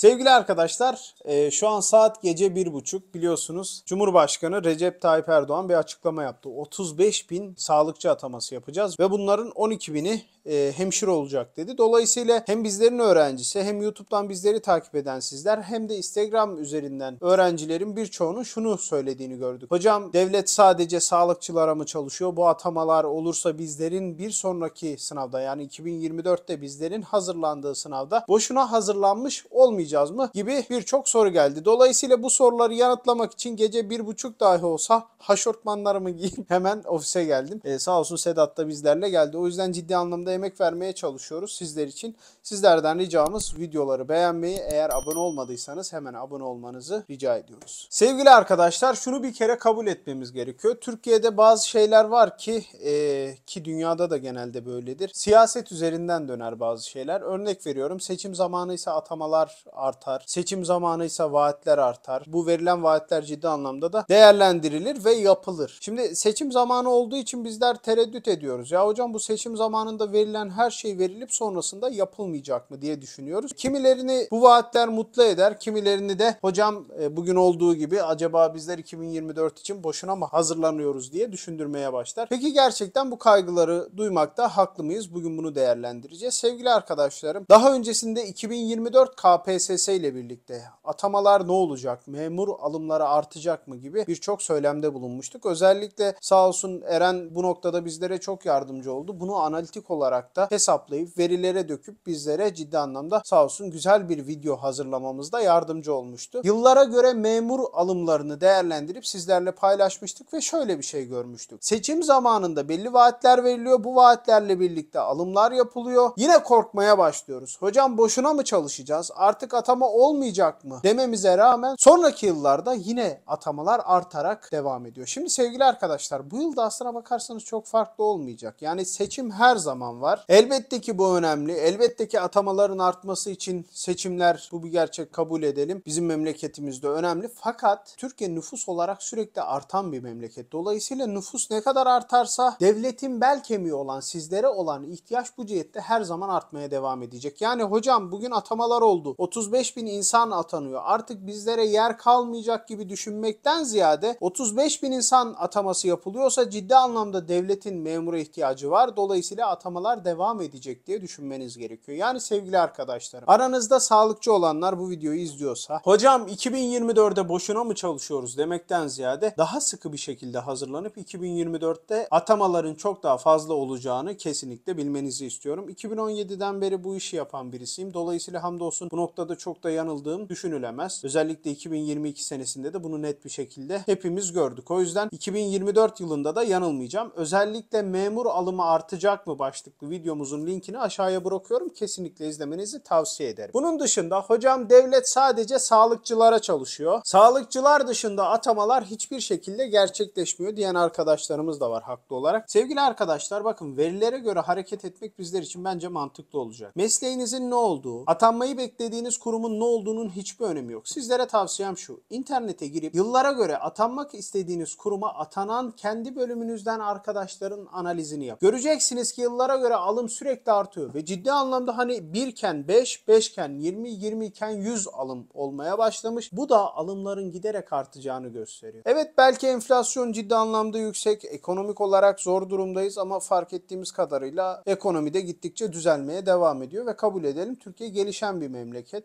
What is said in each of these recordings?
Sevgili arkadaşlar, e, şu an saat gece bir buçuk biliyorsunuz Cumhurbaşkanı Recep Tayyip Erdoğan bir açıklama yaptı. 35 bin sağlıkçı ataması yapacağız ve bunların 12 bini e, hemşire olacak dedi. Dolayısıyla hem bizlerin öğrencisi hem YouTube'dan bizleri takip eden sizler hem de Instagram üzerinden öğrencilerin birçoğunun şunu söylediğini gördük. Hocam devlet sadece sağlıkçılara mı çalışıyor? Bu atamalar olursa bizlerin bir sonraki sınavda yani 2024'te bizlerin hazırlandığı sınavda boşuna hazırlanmış olmayacak yapamayacağız mı gibi birçok soru geldi. Dolayısıyla bu soruları yanıtlamak için gece bir buçuk dahi olsa haşortmanlarımı giyip hemen ofise geldim. Ee, sağ olsun Sedat da bizlerle geldi. O yüzden ciddi anlamda emek vermeye çalışıyoruz sizler için. Sizlerden ricamız videoları beğenmeyi eğer abone olmadıysanız hemen abone olmanızı rica ediyoruz. Sevgili arkadaşlar şunu bir kere kabul etmemiz gerekiyor. Türkiye'de bazı şeyler var ki e, ki dünyada da genelde böyledir. Siyaset üzerinden döner bazı şeyler. Örnek veriyorum seçim zamanı ise atamalar artar. Seçim zamanı ise vaatler artar. Bu verilen vaatler ciddi anlamda da değerlendirilir ve yapılır. Şimdi seçim zamanı olduğu için bizler tereddüt ediyoruz. Ya hocam bu seçim zamanında verilen her şey verilip sonrasında yapılmayacak mı diye düşünüyoruz. Kimilerini bu vaatler mutlu eder, kimilerini de hocam e, bugün olduğu gibi acaba bizler 2024 için boşuna mı hazırlanıyoruz diye düşündürmeye başlar. Peki gerçekten bu kaygıları duymakta haklı mıyız? Bugün bunu değerlendireceğiz. Sevgili arkadaşlarım, daha öncesinde 2024 KPSS KPSS ile birlikte atamalar ne olacak, memur alımları artacak mı gibi birçok söylemde bulunmuştuk. Özellikle sağ olsun Eren bu noktada bizlere çok yardımcı oldu. Bunu analitik olarak da hesaplayıp verilere döküp bizlere ciddi anlamda sağ olsun güzel bir video hazırlamamızda yardımcı olmuştu. Yıllara göre memur alımlarını değerlendirip sizlerle paylaşmıştık ve şöyle bir şey görmüştük. Seçim zamanında belli vaatler veriliyor. Bu vaatlerle birlikte alımlar yapılıyor. Yine korkmaya başlıyoruz. Hocam boşuna mı çalışacağız? Artık yönetmenlik atama olmayacak mı dememize rağmen sonraki yıllarda yine atamalar artarak devam ediyor. Şimdi sevgili arkadaşlar bu yılda aslına bakarsanız çok farklı olmayacak. Yani seçim her zaman var. Elbette ki bu önemli. Elbette ki atamaların artması için seçimler bu bir gerçek kabul edelim. Bizim memleketimizde önemli. Fakat Türkiye nüfus olarak sürekli artan bir memleket. Dolayısıyla nüfus ne kadar artarsa devletin bel kemiği olan sizlere olan ihtiyaç bu cihette her zaman artmaya devam edecek. Yani hocam bugün atamalar oldu. 30 35 bin insan atanıyor. Artık bizlere yer kalmayacak gibi düşünmekten ziyade 35 bin insan ataması yapılıyorsa ciddi anlamda devletin memura ihtiyacı var. Dolayısıyla atamalar devam edecek diye düşünmeniz gerekiyor. Yani sevgili arkadaşlarım aranızda sağlıkçı olanlar bu videoyu izliyorsa hocam 2024'de boşuna mı çalışıyoruz demekten ziyade daha sıkı bir şekilde hazırlanıp 2024'te atamaların çok daha fazla olacağını kesinlikle bilmenizi istiyorum. 2017'den beri bu işi yapan birisiyim. Dolayısıyla hamdolsun bu noktada konularda çok da yanıldığım düşünülemez. Özellikle 2022 senesinde de bunu net bir şekilde hepimiz gördük. O yüzden 2024 yılında da yanılmayacağım. Özellikle memur alımı artacak mı başlıklı videomuzun linkini aşağıya bırakıyorum. Kesinlikle izlemenizi tavsiye ederim. Bunun dışında hocam devlet sadece sağlıkçılara çalışıyor. Sağlıkçılar dışında atamalar hiçbir şekilde gerçekleşmiyor diyen arkadaşlarımız da var haklı olarak. Sevgili arkadaşlar bakın verilere göre hareket etmek bizler için bence mantıklı olacak. Mesleğinizin ne olduğu, atanmayı beklediğiniz kurumun ne olduğunun hiçbir önemi yok. Sizlere tavsiyem şu. İnternete girip yıllara göre atanmak istediğiniz kuruma atanan kendi bölümünüzden arkadaşların analizini yap. Göreceksiniz ki yıllara göre alım sürekli artıyor ve ciddi anlamda hani 1'ken 5, 5 5'ken 20, 20 20'ken 100 alım olmaya başlamış. Bu da alımların giderek artacağını gösteriyor. Evet belki enflasyon ciddi anlamda yüksek, ekonomik olarak zor durumdayız ama fark ettiğimiz kadarıyla ekonomide gittikçe düzelmeye devam ediyor ve kabul edelim Türkiye gelişen bir memleket.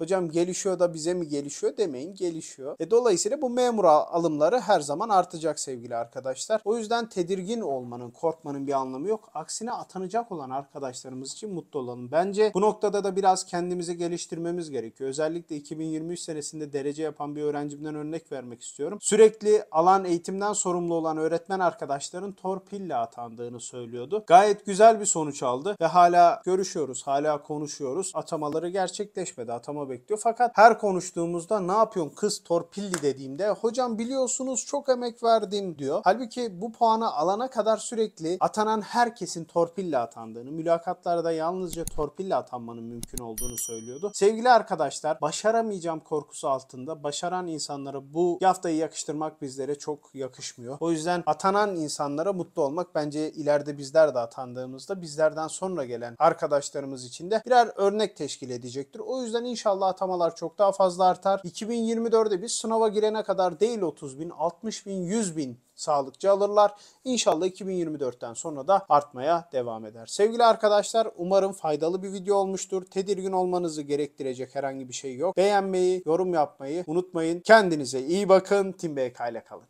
Hocam gelişiyor da bize mi gelişiyor demeyin gelişiyor. E dolayısıyla bu memur alımları her zaman artacak sevgili arkadaşlar. O yüzden tedirgin olmanın, korkmanın bir anlamı yok. Aksine atanacak olan arkadaşlarımız için mutlu olalım. Bence bu noktada da biraz kendimizi geliştirmemiz gerekiyor. Özellikle 2023 senesinde derece yapan bir öğrencimden örnek vermek istiyorum. Sürekli alan eğitimden sorumlu olan öğretmen arkadaşların torpille atandığını söylüyordu. Gayet güzel bir sonuç aldı ve hala görüşüyoruz, hala konuşuyoruz. Atamaları gerçekleşmedi. Atama bekliyor. Fakat her konuştuğumuzda ne yapıyorsun kız torpilli dediğimde hocam biliyorsunuz çok emek verdim diyor. Halbuki bu puanı alana kadar sürekli atanan herkesin torpille atandığını, mülakatlarda yalnızca torpille atanmanın mümkün olduğunu söylüyordu. Sevgili arkadaşlar başaramayacağım korkusu altında başaran insanlara bu yaftayı yakıştırmak bizlere çok yakışmıyor. O yüzden atanan insanlara mutlu olmak bence ileride bizler de atandığımızda bizlerden sonra gelen arkadaşlarımız için de birer örnek teşkil edecektir. O yüzden inşallah inşallah atamalar çok daha fazla artar. 2024'de biz sınava girene kadar değil 30 bin, 60 bin, 100 bin sağlıkçı alırlar. İnşallah 2024'ten sonra da artmaya devam eder. Sevgili arkadaşlar umarım faydalı bir video olmuştur. Tedirgin olmanızı gerektirecek herhangi bir şey yok. Beğenmeyi, yorum yapmayı unutmayın. Kendinize iyi bakın. Tim BK ile kalın.